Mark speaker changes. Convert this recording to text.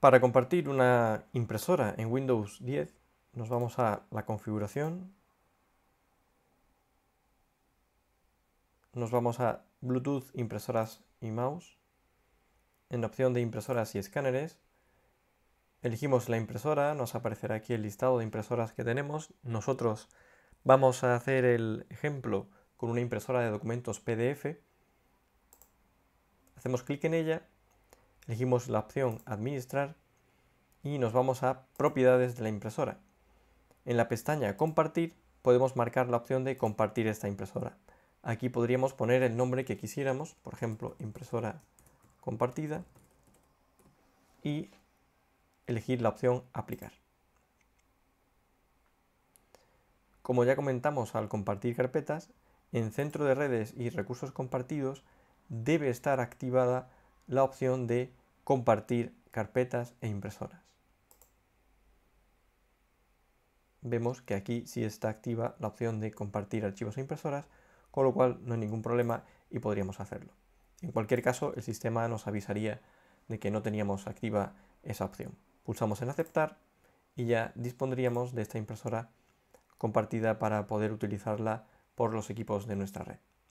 Speaker 1: Para compartir una impresora en Windows 10 nos vamos a la configuración, nos vamos a Bluetooth, impresoras y mouse. En la opción de impresoras y escáneres elegimos la impresora, nos aparecerá aquí el listado de impresoras que tenemos. Nosotros vamos a hacer el ejemplo con una impresora de documentos PDF. Hacemos clic en ella Elegimos la opción Administrar y nos vamos a Propiedades de la impresora. En la pestaña Compartir podemos marcar la opción de Compartir esta impresora. Aquí podríamos poner el nombre que quisiéramos, por ejemplo, impresora compartida y elegir la opción Aplicar. Como ya comentamos al compartir carpetas, en Centro de Redes y Recursos Compartidos debe estar activada la opción de compartir carpetas e impresoras. Vemos que aquí sí está activa la opción de compartir archivos e impresoras, con lo cual no hay ningún problema y podríamos hacerlo. En cualquier caso, el sistema nos avisaría de que no teníamos activa esa opción. Pulsamos en aceptar y ya dispondríamos de esta impresora compartida para poder utilizarla por los equipos de nuestra red.